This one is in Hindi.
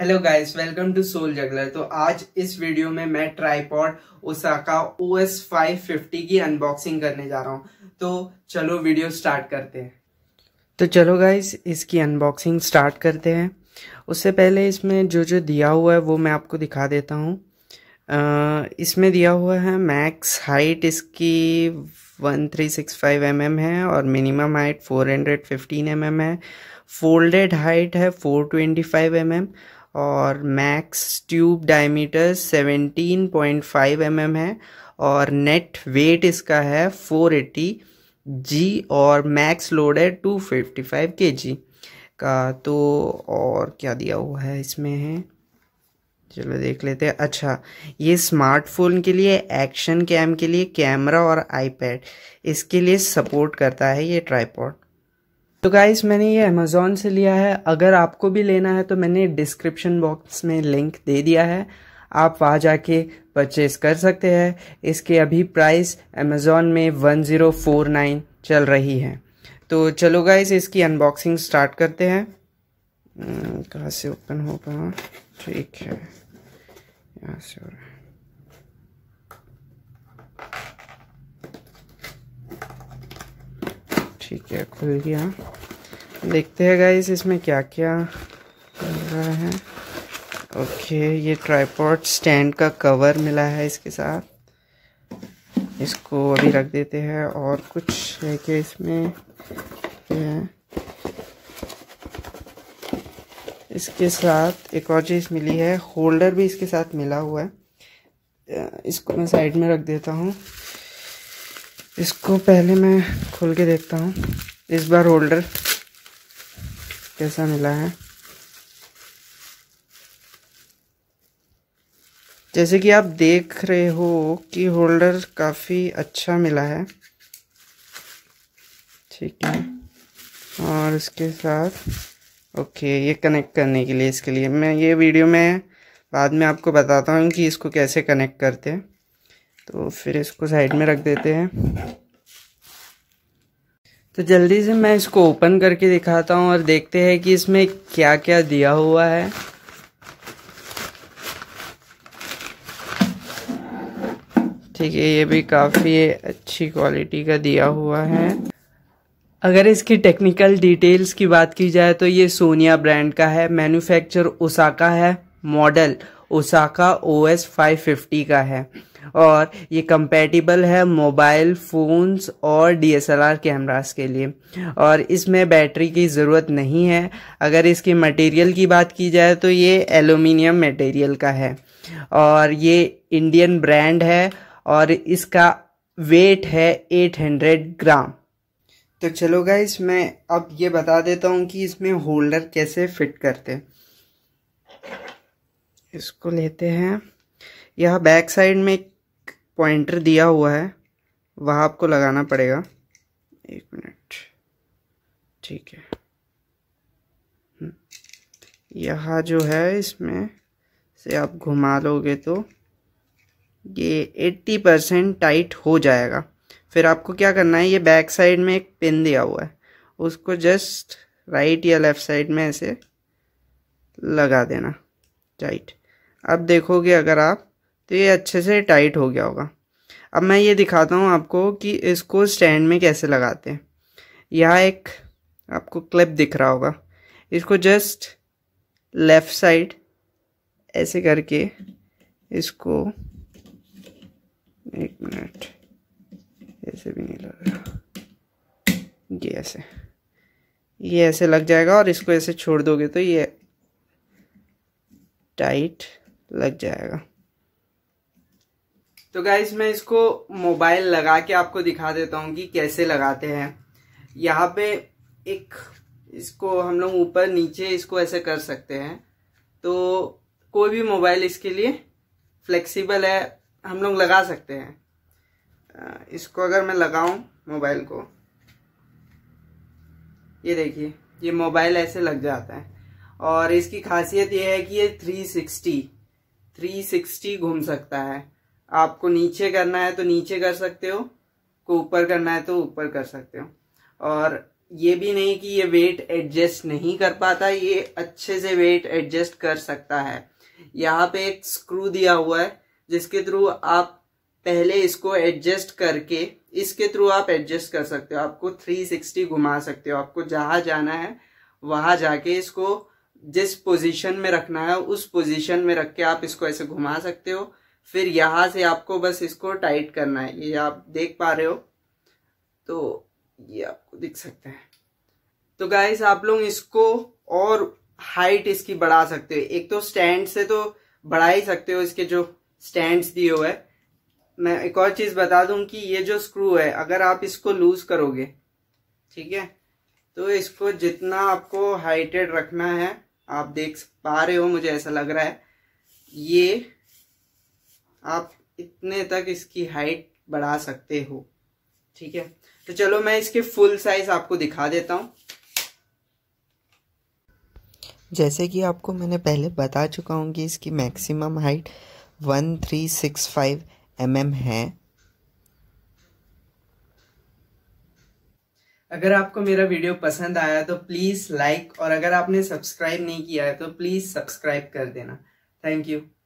Hello guys welcome to soul juggler तो आज इस वीडियो में मैं tripod Osaka O S five fifty की अनबॉक्सिंग करने जा रहा हूँ तो चलो वीडियो स्टार्ट करते हैं तो चलो गाइस इसकी अनबॉक्सिंग स्टार्ट करते हैं उससे पहले इसमें जो जो दिया हुआ है वो मैं आपको दिखा देता हूँ इसमें दिया हुआ है मैक्स हाइट इसकी one three six five M M है और minimum height four hundred fifteen M M है फोल्डेड हाइट है four twenty five M M और max tube diameter 17.5 point mm है और नेट वेट इसका है 480 जी और मैक्स लोड है 255 फिफ्टी का तो और क्या दिया हुआ है इसमें है चलो देख लेते हैं अच्छा ये स्मार्टफोन के लिए एक्शन कैम के लिए कैमरा और आईपैड इसके लिए सपोर्ट करता है ये ट्राईपॉड तो गाइस मैंने ये अमेज़ोन से लिया है अगर आपको भी लेना है तो मैंने डिस्क्रिप्शन बॉक्स में लिंक दे दिया है आप वहाँ जाके परचेज कर सकते हैं इसके अभी प्राइस अमेज़ोन में 1049 चल रही है तो चलो गाइस इसकी अनबॉक्सिंग स्टार्ट करते हैं हम्म, कहाँ से ओपन होगा ठीक है यहाँ से हो रहा है ठीक है खुल गया देखते हैं गाइज इसमें क्या क्या मिल रहा है ओके ये ट्राईपोर्ट स्टैंड का कवर मिला है इसके साथ इसको अभी रख देते हैं और कुछ है कि इसमें है इसके साथ एक और चीज़ मिली है होल्डर भी इसके साथ मिला हुआ है इसको मैं साइड में रख देता हूँ इसको पहले मैं खोल के देखता हूँ इस बार होल्डर कैसा मिला है जैसे कि आप देख रहे हो कि होल्डर काफ़ी अच्छा मिला है ठीक है और इसके साथ ओके ये कनेक्ट करने के लिए इसके लिए मैं ये वीडियो में बाद में आपको बताता हूँ कि इसको कैसे कनेक्ट करते हैं तो फिर इसको साइड में रख देते हैं तो जल्दी से मैं इसको ओपन करके दिखाता हूँ और देखते हैं कि इसमें क्या क्या दिया हुआ है ठीक है ये भी काफ़ी अच्छी क्वालिटी का दिया हुआ है अगर इसकी टेक्निकल डिटेल्स की बात की जाए तो ये सोनिया ब्रांड का है मैन्युफैक्चर ओसाका है model Osaka O S five fifty का है और ये कंपेटिबल है मोबाइल फ़ोन्स और डीएसएलआर कैमरास के लिए और इसमें बैटरी की ज़रूरत नहीं है अगर इसके मटेरियल की बात की जाए तो ये एलुमिनियम मटेरियल का है और ये इंडियन ब्रांड है और इसका वेट है 800 ग्राम तो चलो गाइस मैं अब ये बता देता हूँ कि इसमें होल्डर कैसे फिट करते इसको लेते हैं यह बैक साइड में एक पॉइंटर दिया हुआ है वह आपको लगाना पड़ेगा एक मिनट ठीक है हम्म। यह जो है इसमें से आप घुमा लोगे तो ये 80 परसेंट टाइट हो जाएगा फिर आपको क्या करना है ये बैक साइड में एक पिन दिया हुआ है उसको जस्ट राइट या लेफ़्ट साइड में ऐसे लगा देना टाइट अब देखोगे अगर आप तो ये अच्छे से टाइट हो गया होगा अब मैं ये दिखाता हूँ आपको कि इसको स्टैंड में कैसे लगाते हैं यह एक आपको क्लिप दिख रहा होगा इसको जस्ट लेफ़्ट साइड ऐसे करके इसको एक मिनट ऐसे भी नहीं लग रहा ये ऐसे ये ऐसे लग जाएगा और इसको ऐसे छोड़ दोगे तो ये टाइट लग जाएगा तो गाइज मैं इसको मोबाइल लगा के आपको दिखा देता हूँ कि कैसे लगाते हैं यहाँ पे एक इसको हम लोग ऊपर नीचे इसको ऐसे कर सकते हैं तो कोई भी मोबाइल इसके लिए फ्लेक्सिबल है हम लोग लगा सकते हैं इसको अगर मैं लगाऊं मोबाइल को ये देखिए ये मोबाइल ऐसे लग जाता है और इसकी खासियत ये है कि ये 360 360 घूम सकता है आपको नीचे करना है तो नीचे कर सकते हो को ऊपर करना है तो ऊपर कर सकते हो और ये भी नहीं कि ये वेट एडजस्ट नहीं कर पाता ये अच्छे से वेट एडजस्ट कर सकता है यहाँ पे एक स्क्रू दिया हुआ है जिसके थ्रू आप पहले इसको एडजस्ट करके इसके थ्रू आप एडजस्ट कर सकते हो आपको 360 घुमा सकते हो आपको जहाँ जाना है वहाँ जाके इसको जिस पोजीशन में रखना है उस पोजीशन में रख के आप इसको ऐसे घुमा सकते हो फिर यहाँ से आपको बस इसको टाइट करना है ये आप देख पा रहे हो तो ये आपको दिख सकते हैं तो गाइस आप लोग इसको और हाइट इसकी बढ़ा सकते हो एक तो स्टैंड से तो बढ़ा ही सकते हो इसके जो स्टैंड दिए हुए मैं एक और चीज़ बता दूं कि ये जो स्क्रू है अगर आप इसको लूज करोगे ठीक है तो इसको जितना आपको हाइटेड रखना है आप देख पा रहे हो मुझे ऐसा लग रहा है ये आप इतने तक इसकी हाइट बढ़ा सकते हो ठीक है तो चलो मैं इसके फुल साइज आपको दिखा देता हूँ जैसे कि आपको मैंने पहले बता चुका हूँ कि इसकी मैक्सिमम हाइट 1365 थ्री mm है अगर आपको मेरा वीडियो पसंद आया तो प्लीज़ लाइक और अगर आपने सब्सक्राइब नहीं किया है तो प्लीज़ सब्सक्राइब कर देना थैंक यू